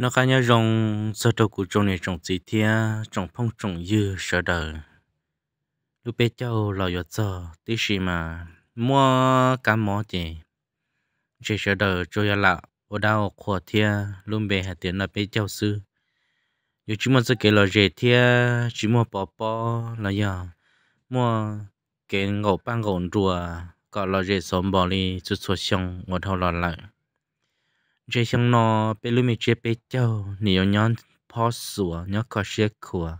nó cá nhau rong sơ đầu của trồng này trồng gì thia trồng phong trồng dư sợ đời lúc bé cháu lo yo sợ tí gì mà mua cá mỏ chị chỉ sợ đời cho ya lạ ở đâu khổ thia luôn bé hạt tiền là bé cháu sư yo chỉ muốn sẽ kể lo gì thia chỉ muốn bỏ bỏ là ya mua cái ngầu băng ngầu rùa có lo gì xóm bỏ đi chút số xong một thâu lo lại chế xong nó bé lúc mình chế bé cháu nhiều nhon po sủa nhon khó xe khua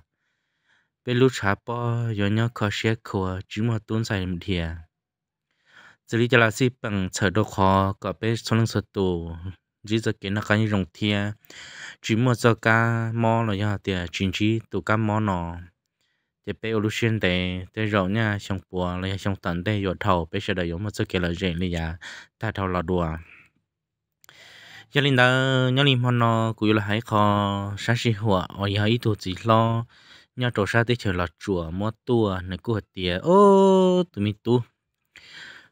bé lúc chả po yo nhon khó xe khua chứ mà tuôn xài một thìa giờ đi cho là si bằng chờ đô khó có bê số lượng số tù chỉ giờ kiến nó cái như rồng thìa chỉ mà giờ cá mò là do thìa chính chỉ tụ cá mò nó thì bé lúc xuyên tệ tệ rậu nha xong bùa là xong tận tệ yo thầu bé sẽ đợi yo mà giờ kia là rèn đi ya ta thầu là đùa giờ linh đó nhớ linh hôm nọ cũng là hãy kho sáng sinh hoạt ở nhà ít tuổi gì lo nhớ trò sáng tới chờ là chùa mua tua nè cô hợp tiền ô tụi mình tu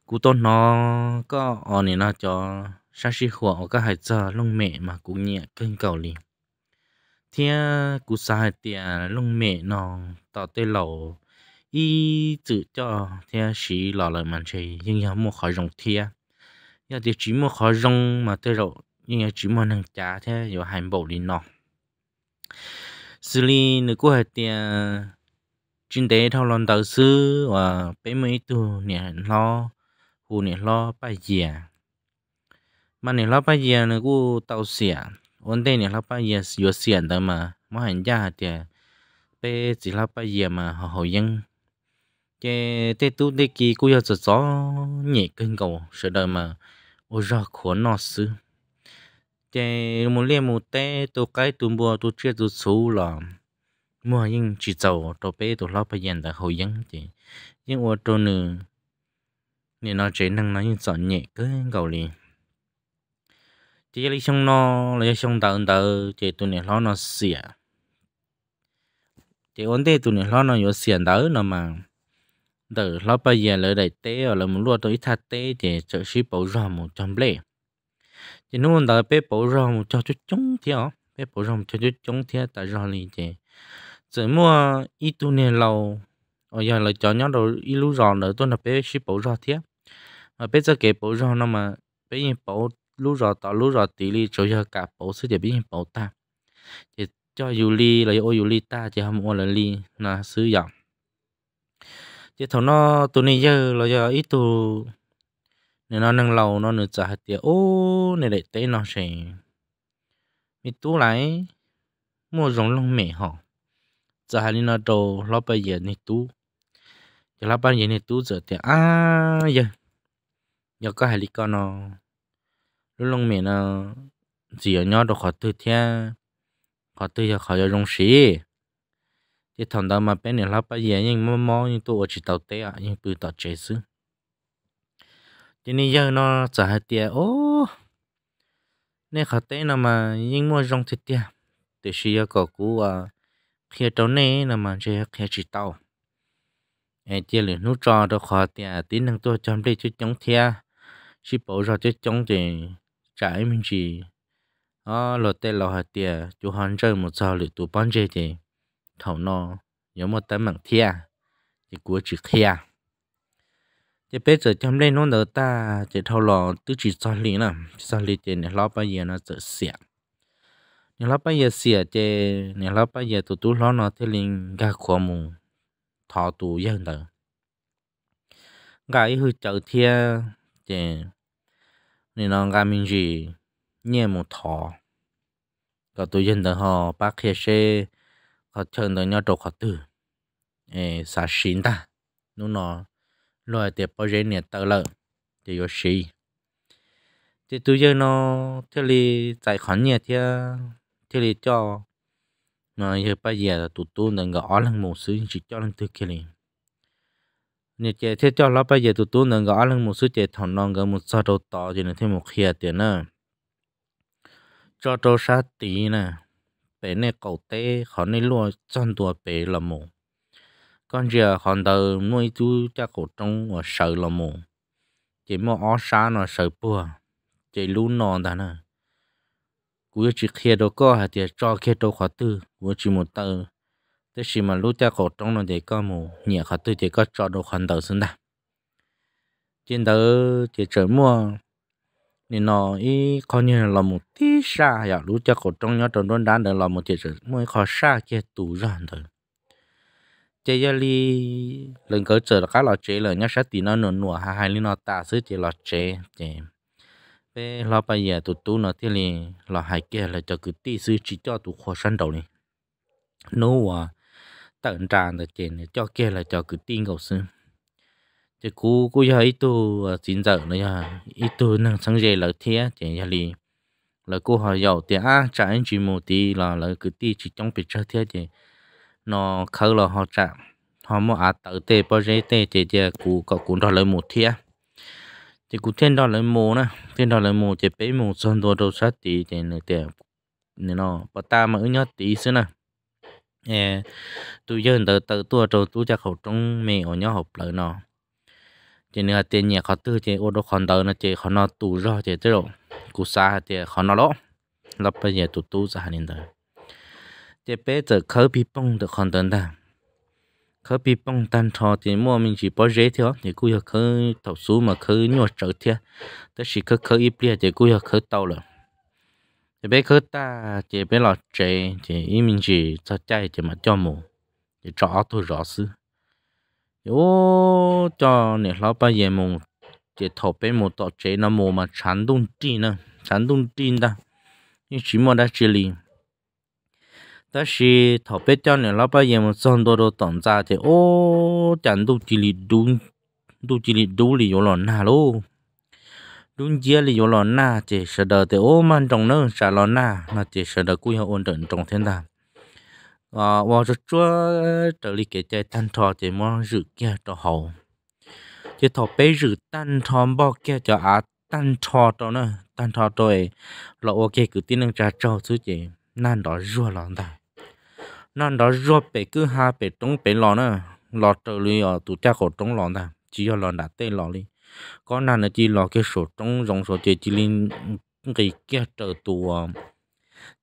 cú tôn nó có ở nè nó cho sáng sinh hoạt ở các hải giờ lông mẹ mà cũng nhẹ cân cầu liền thì cú sai tiền lông mẹ nó tạo tới lẩu ý tự cho thì chỉ là lời mà chơi nhưng mà mua khỏi rồng thia giờ thì chỉ mua khỏi rồng mà tới rồi nhưng chỉ muốn hàng trả thế rồi hành bộ đi nọ xử lý nữ của hệ tiền chuyên tế thao lần đầu sư và bé mấy tu nè lo phụ nè lo bài dìa mà nè lo bài dìa nữ của tàu xỉa ổn tên nè lo bài dìa vừa xỉa tới mà mà hành gia thì, bé chỉ lo bài dìa mà họ hồi dân cái tê tu tê kỳ cũng giờ gió nhẹ cơn cầu sợ đời mà ôi ra khó nó sư chế một liên một té tôi cái tôi mua tôi chia tôi số là mua nhưng chỉ giàu tôi bé tôi lão bây giờ là hồi dân chứ nhưng ở tôi nữa nên nó chế năng nó như sợ nhẹ cứ gầu liền chỉ lấy xong nó lấy xong tờ tờ chế tôi này lão nó xỉa chế ổn thế tôi này lão nó vô xỉa tớ nó mà tờ lão bây giờ lấy đầy té ở là một lúa tôi thắt té chế chợ ship bảo ra một trăm lẻ chỉ nó đã bé bổ rong cho chút chống theo bé bổ rong cho chút chống theo tại rò lì chị chỉ mua ít tu nè lâu ở giờ là cho nhau đồ ít lú rò nữa tôi là bé ship bảo rò theo mà bé giờ kể bảo rò nó mà bé nhìn bổ lú rò tỏ lú rò tỷ li cho giờ cả bổ sư để bé nhìn bổ ta chỉ cho dù li là ô dù li ta chỉ không ô là li là sư dòng chỉ thằng nó tụi này giờ là giờ ít tu nên nó nâng lầu nó nửa trả hạt tiền ô nên để tế nó sẽ mi tú lại mua rồng lông mẹ họ trả hạt nó đồ lo bây giờ ni tú giờ lo bây giờ ni tú giờ tiền à giờ giờ có hai lý con nó lúc lông mẹ nó chỉ ở nhau đồ khó tư thiên, khó tư giờ khỏi giờ rồng xí thì thằng đó mà bên này lo bây giờ nhưng mà mò nhưng tôi ở chỉ tàu tế à nhưng tôi tàu chế xứ cho nên giờ nó trả hai tiền ô nên khả tế nào mà nhưng mua rong thịt tiền từ khi có cú à khi trâu này là mà chơi khi chỉ tàu em chia lửa nút trò đó khó tiền à, tí năng tôi chăm đây chứ chống thia chỉ bỏ ra chứ chống thì trái mình chỉ à lo tê lo hạt tiền chú hắn chơi một sao lửa tụ bán chơi thì thầu nó nhớ một tấm mạng thia thì của chỉ thia chỉ bây giờ chăm lên nó đỡ ta chỉ thâu lò tư chỉ sao lý nè sao lý chỉ nè lo bây giờ nó sợ xỉa nè lo bây giờ xỉa chỉ nè lo bây giờ tụi tú lo nó thế liền gà khổ mù thọ tụ dân đời gà ấy hơi chợ thia chỉ nè nó gà mình gì nhẹ một thọ cả tụi dân đời họ bác kia xe họ chơi đời nhau trộn họ tử ê xa xin ta nó nó loại tiệp bao giờ nè tờ lợ thì có gì thì tôi giờ nó theo lý giải khoản nhẹ theo theo lý cho nó giờ bây giờ là tụt tôi đang gõ lần một số chỉ cho lần thứ kia liền nè chị thế cho nó bây giờ tụt tôi đang gõ lần một số chị thằng non gần một sao đầu to thì nó thêm một khía tiền nữa cho tôi sát tí nè bé này cậu tê khó nên luôn chăn tua bé là một con giờ còn từ nuôi chú cha cổ trong và sợ là mù chỉ mà ó xa nó sợ bùa chỉ luôn nó ta nè cú chỉ khi đó có hạt thì cho khi đó khó tư cú chỉ một tờ thế chỉ mà lúc cha cổ trong nó thì có mù nhẹ khó tư thì có cho đồ khoản tờ xuống đạp trên tờ thì trời mùa nên nó ý coi như là một tí xa ya dạ, lúc cha cổ trong nhớ trong đó đã được là một tiệt trời mới khó xa kia tù ra thôi chế giờ li lần cỡ chờ các cá lò chế là nhá sát tí nó nổ nổ hà hai li nó ta sứ chế lò chế chế về lò bây giờ tụt tú nó thì li lò hai kia là cho cứ tí sứ chỉ cho tụt khó săn đầu này nô à tận tràn là chế này cho kia là cho cứ tin cầu sứ chế cú cú giờ ít tu chín à, giờ nữa ya ít tu năng sáng giờ là thế chế giờ li là cô hỏi giàu thì à trả anh chỉ một tí là là cứ tí chỉ trong bị cho thế chế nó khâu là họ chạm họ mua à tự tê bao giấy tê chỉ chỉ cụ có cũng đòi lấy một thia chỉ cụ thiên đòi lấy mồ nè thiên đòi lấy mồ chỉ bé mồ son đồ đồ sát tí thì nửa tiền nên nó bắt ta mà nhớ tí xưa nè eh tôi giờ tự tự tua trâu tôi chắc học trong mẹ ở nhà học lại nó chỉ nữa tiền nhà khó tư chỉ ô đồ còn đỡ nó chỉ khó nó tù rồi chỉ thế rồi cú xa thì khó nó lỗ lập bây giờ tụt tù ra nên đời 这辈子科比蹦的看等的，科比蹦单朝的莫名其妙热条，你估要去读书嘛去尿着天，但是去去一边的估要去到了，这边去打这边老追，这一名是在家的嘛叫么，这找都找死，哟，叫你老板也么，这头边么到追那么嘛山东地呢，山东地的，你什么在这里？但是头别叫你老板也没上多多等着的哦，讲都这里都都这里都里有了那喽，都这里有了那，这是的的哦，蛮重呢，啥了那，那这是的故意稳定重天的。à, và rất chúa trở lại cái chạy tan thọ thì mà rửa kia cho hậu thì thọ bé rửa tan thọ bao kia cho á tan thọ cho nó tan thọ rồi là ok cứ tin năng trả cho chứ chị nan đó rùa lòn ta nan đó rùa bể cứ ha bể trống bể lòn nữa lò trở lui ở tụ cha khổ trống lòn ta chỉ ở lòn đã tê lò đi có nan là chỉ lò cái số trống rồng số chế chỉ linh cái kia trở tụ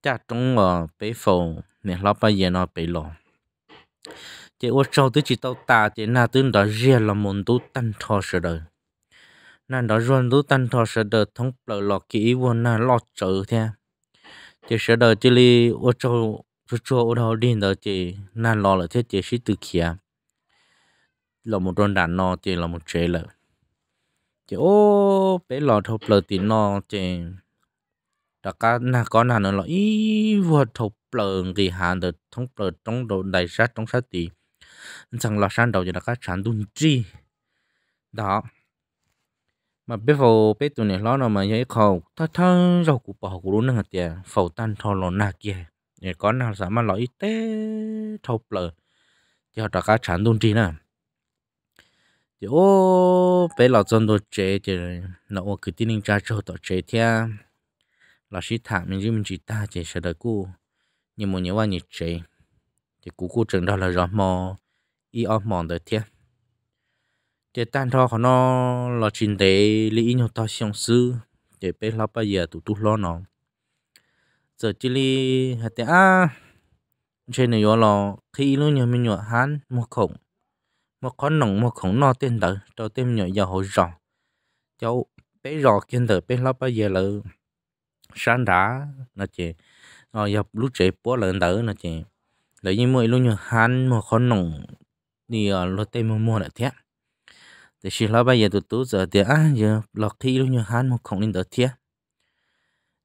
cha trống ở bể phổ nè lò bây giờ nó bể lò chế ô sau tới chỉ tàu ta chế na tới đó riêng là muốn tú tan thọ sợ đời nan đó rùa tú tan thọ sợ đời thống lợi lò kỹ vốn na lò trở theo chỉ sợ đời chỉ li ô châu chú chú ô đầu điên đời chỉ nan lo là thế chỉ sĩ từ kia là một con đàn nó chỉ là một chế lợ chỉ ô bé lò thọc lợ thì nó chỉ đó cả na có na nó là ý vừa thọc lợ thì hàng được thông lợ trong đầu đại sát trong sát thì rằng là sang đầu thì là các sản đun chi đó mà biết vào biết tụi này lo nào mà giấy khẩu thơ thơ rau củ bỏ của luôn là tiền phẩu tan thò lò nà kia để có nào dám mà lo ít tế thâu lờ thì họ đã cá chán đun chi nè thì ô bé lão dân đồ chế thì nó ô cứ tin cha cho tổ chế thia là sĩ thả mình chứ mình chỉ ta chỉ sợ đời cu nhưng mà nhớ qua nhiệt chế thì cú cú trường đó là rõ mò y ở mòn đời thiệt chế tan thọ của nó là trình tế lý nhau ta xong sư chế bé lắp bây giờ tụ tụt lo nó giờ chỉ lý hạt tế à trên này là khi lúc nhà mình nhỏ hán một khổng một con nòng một khổng no tên tử cho tên nhỏ giờ hồi rò cháu bé rò kiên tử bé lắp bây giờ là sáng đá là chị rồi gặp lúc chế bố lần tử là chị lấy như mỗi lúc nhà hán một con nòng thì lo tên mua mua lại thế thì chỉ là bây giờ tụt tụt giờ thì à giờ lọc khí luôn như hắn một không nên đỡ thiệt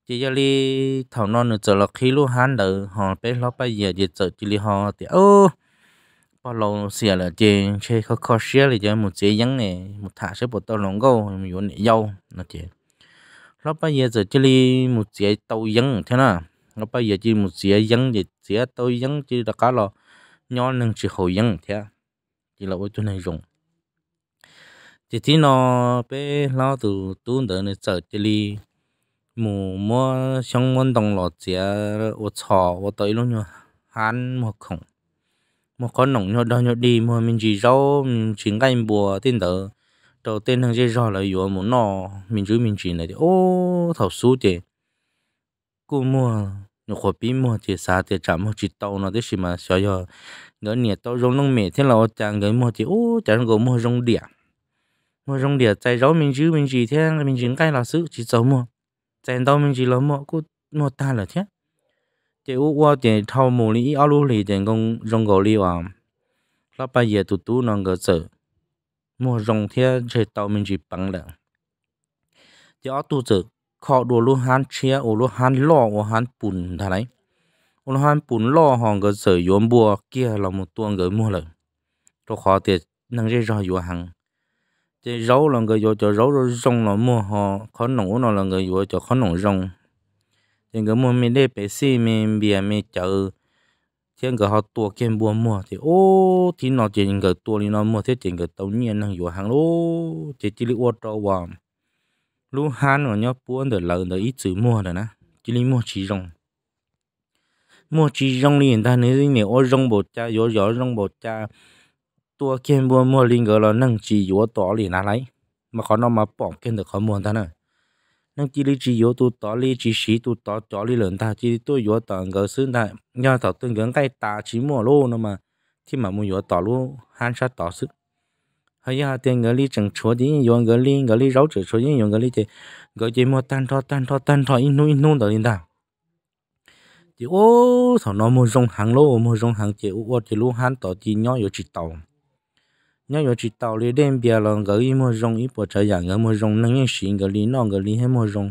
chỉ giờ đi thảo non nữa giờ lọc khí luôn hắn đỡ họ bé lọc bây giờ giờ giờ chỉ đi họ thì ô bao lâu xìa à là tiền, chơi khó khó xìa à là giờ một chế nhắn này một thả sẽ bột tao lồng gâu một vốn này dâu nó chị lọc bây giờ giờ chỉ đi một chế tàu nhắn thế nào lọc bây giờ chỉ một chế nhắn thì chế tàu nhắn chỉ là cá lò nhỏ nâng chỉ hồ nhắn thế à? chỉ là ôi tôi này dùng chỉ thấy nó bé lao từ tuôn đỡ này sợ chỉ li mù mua xong món đồng lọt chỉ ô chò ô tới luôn nhau, hắn một khổng một con nồng nhau đó nhau đi mà mình chỉ rau mình cái ngay bùa tin đỡ đầu tiên thằng chơi rau là yếu muốn nọ mình chú mình chỉ này thì ô thảo su chị cô mua nó khó bí mua thì xa thì chả mua chỉ tàu nó thế mà sao giờ ngỡ nhẹ tàu rong nông mẹ thế là chàng người mua thì ô chàng người mua rong địa mua rong địa chạy rau mình chứ mình chỉ thế mình chỉ cái là sự chỉ giống mua chạy đâu mình chỉ là mua cũng một ta là thế chỉ u qua chỉ thâu mù lý áo lũ lì chỉ công rong gò li à là bây giờ tụt tụt nó ngỡ sợ mua rong thế chạy đâu mình chỉ bằng là chỉ áo tụt sợ khó đồ lũ hán chia ô lũ hán lo ô hán bùn thà đấy ô lũ hán bùn lo hòn ngỡ sợ yếm bùa kia là một tuồng ngỡ mua lời tôi khó tiền năng dây rò yếm hàng chỉ rấu là người vô cho rấu rồi rong là mua họ khó nổ nó là người vô cho khó nổ rong chỉ người mua mình để bể xi mình bìa mình chợ chỉ người họ tua kiên bùa mua thì ô thì nó chỉ người tua thì nó mua thế chỉ người tàu nhiên nó vô hàng lô chỉ chỉ lũ ô trâu vào lũ han mà nhóc buôn được lợn được ít chữ mua rồi nè chỉ li mua chỉ rong mua chỉ rong liền ta nếu như ô rong bột cha gió gió rong bột cha ตัวเกมบัวมัวลิงเกอเรานั่งจีอยู่ต่อหลีนะไรมาขอนอมาป้องเกนเด็กขอมวนท่านน่ะนั่งจีลีจีอยู่ตัวต่อลีจีสีตัวต่อจ่อลีเหลินท่าจีตัวอยู่ต่อเกอซึ่งท่านยอดต่อตึงเกินใกล้ตาจีมัวโลนะมาที่มามัวอยู่ต่อลูฮันชัดต่อซึ่งเฮียเงเกลีจังชัวดียองเกลีเกลีเราจือชัวดียองเกลีเจเกลีมัวตันทอตันทอตันทออินนูอินนูต่อลินท่าจีโอ้สอนอมัวจงหางโลมัวจงหางเจ้าอ้วนจีลูฮันต่อจีย่ออยู่จีเต่า nhớ yo chỉ tàu li đen bia lon gỡ y mua rong y bỏ trời dạng gỡ mua rong năng yên xịn gỡ li non gỡ li hay mua rong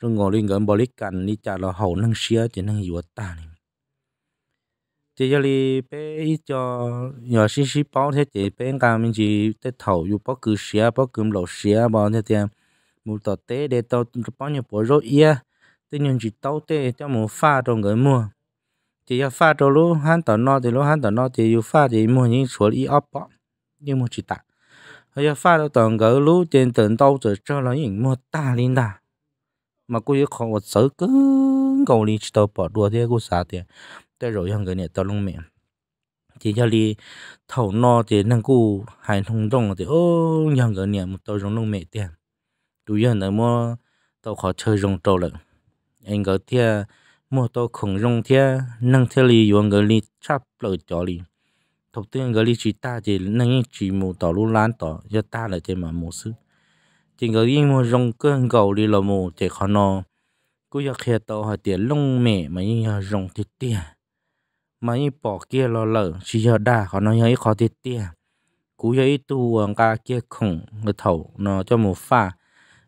rồi ngồi li gỡ bỏ li cằn li chả lo hậu năng xía chỉ năng yếu ta này chỉ cho li bé cho nhỏ xí xí bao thế chỉ bé cả mình chỉ tết thầu yu bao cứ xía bao cứ lẩu xía bao thế tiền một tờ tế để tàu bao nhiêu bỏ rồi ia thế nhưng chỉ tàu tế cho mua pha trong gỡ mua chỉ cho pha trong lúc hắn tàu no thì lúc hắn tàu no thì yu pha thì mua những số li ấp bao nhưng mà chỉ tạc bây giờ phát đầu tầng gỡ lú trên tầng đâu rồi cho nó những một ta lên đà mà cô yêu khó sợ cứ cầu đi tàu bỏ đùa thế cô xả tiền tới rồi hàng cái này tao lông miệng chỉ cho đi thầu no thì năng cô hành thông trong thì ô hàng cái này một tàu rong lông miệng tiền tôi giờ nữa mua tàu khó chơi rong trâu lợn anh cái thia mua tàu khủng rong thia năng thia li yuan cái li chắp lời cho li đầu tiên gọi lý chỉ ta thì nâng chỉ một tàu lũ lan tàu cho ta là thế mà một sự chỉ gọi yên một rong cơn gầu đi là một thì khó nó cứ giờ khi tàu họ tiền lông mẹ mà như rong thì tiền mà như bỏ kia lo lỡ chỉ giờ đa khó nó như khó thì tiền cú giờ ít tu cả à, kia khủng người thầu nó cho một pha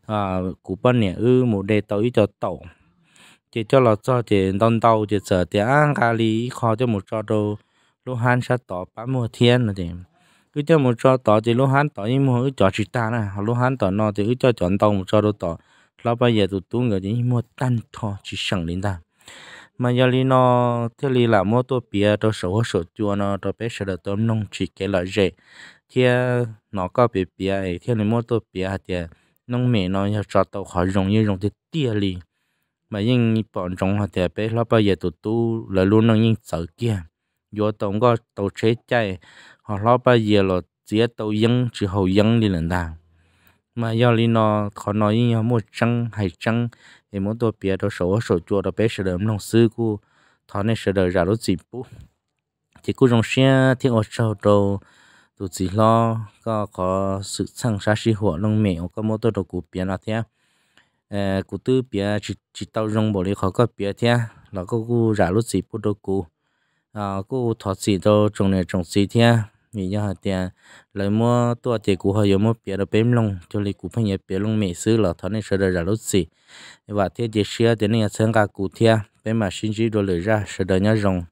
à cú bên này ư một đề tàu ít cho tàu chỉ cho là cho chỉ đòn tàu chỉ sợ tiền ăn cà lý khó cho một cho đâu lô han sa tỏ ba mùa thiên là thì cứ cho một cho tỏ thì lô han tỏ như mua cho chỉ ta nè lô han tỏ nó thì cứ cho chọn tông một cho đồ tỏ lo bây giờ tụi tôi người thì mua tan thọ chỉ sẵn linh ta mà giờ li nó thế li là mua tôi bia tôi sổ sổ chua nó tôi bé sổ tôi nông chỉ cái loại dễ thì nó có bị bia ấy thế này mua tôi bia thì nông mẹ nó giờ cho tàu khó, rồng như rồng thì tia li mà nhưng bọn rồng họ thì bé lo bây giờ tụi tôi là luôn nó nhưng sợ kia yo tông go tàu chế chạy họ lo ba giờ lo chỉ tàu yên chỉ hậu yên đi lần ta mà do lý nó khó nói như một trăng hay trăng thì muốn tôi biết đó số số chùa đó bé sửa đỡ lòng sư cô thọ nên sửa đỡ ra đó dịp bú thì cô trong xe thì ở sau đầu tôi chỉ lo có có sự sang xa xí hộ lòng mẹ có một tôi đồ cụ biết là thế cụ tư biết chỉ chỉ tao rong bỏ đi khó có biết thế là có cụ ra lúc dịp đâu đồ à cô thọ sĩ đâu trồng này trồng sĩ thế vì nhà hạt tiền lấy mua tua tiền cũ họ dùng mua bia đó bém lông cho lấy cũ phải nhớ bia lông mẹ xứ là thọ này sợ đời lúc gì và thế chỉ xưa thế này sang cả cũ thế bém mà sinh chỉ đồ lười ra sợ đời nhớ rồng